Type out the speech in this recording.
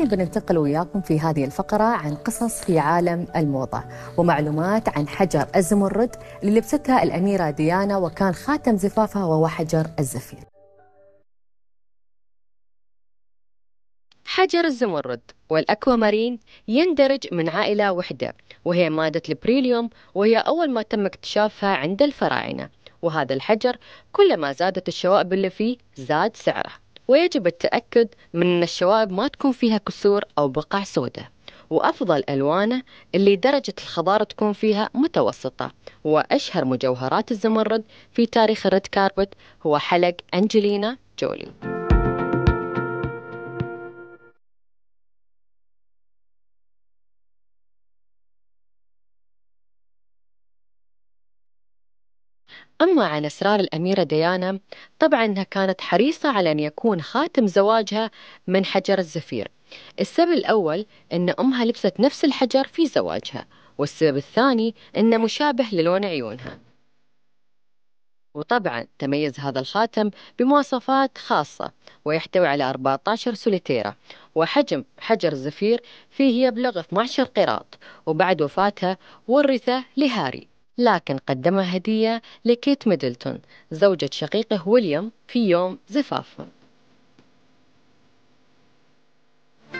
نحن بننتقل وياكم في هذه الفقرة عن قصص في عالم الموضة ومعلومات عن حجر الزمرد اللي لبستها الأميرة ديانا وكان خاتم زفافها وهو حجر الزفير حجر الزمرد والأكوامارين يندرج من عائلة وحدة وهي مادة البريليوم وهي أول ما تم اكتشافها عند الفراعنة وهذا الحجر كلما زادت الشوائب اللي فيه زاد سعره ويجب التأكد من أن الشوائب ما تكون فيها كسور أو بقع سوداء وأفضل ألوانه اللي درجة الخضار تكون فيها متوسطة وأشهر مجوهرات الزمرد في تاريخ الريد كاربت هو حلق أنجلينا جولي أما عن أسرار الأميرة ديانا طبعا أنها كانت حريصة على أن يكون خاتم زواجها من حجر الزفير السبب الأول أن أمها لبست نفس الحجر في زواجها والسبب الثاني أنه مشابه للون عيونها وطبعا تميز هذا الخاتم بمواصفات خاصة ويحتوي على 14 سوليتيرة وحجم حجر الزفير فيه يبلغ 12 قراط وبعد وفاتها ورثه لهاري لكن قدمها هدية لكيت ميدلتون زوجة شقيقه ويليام في يوم زفافهم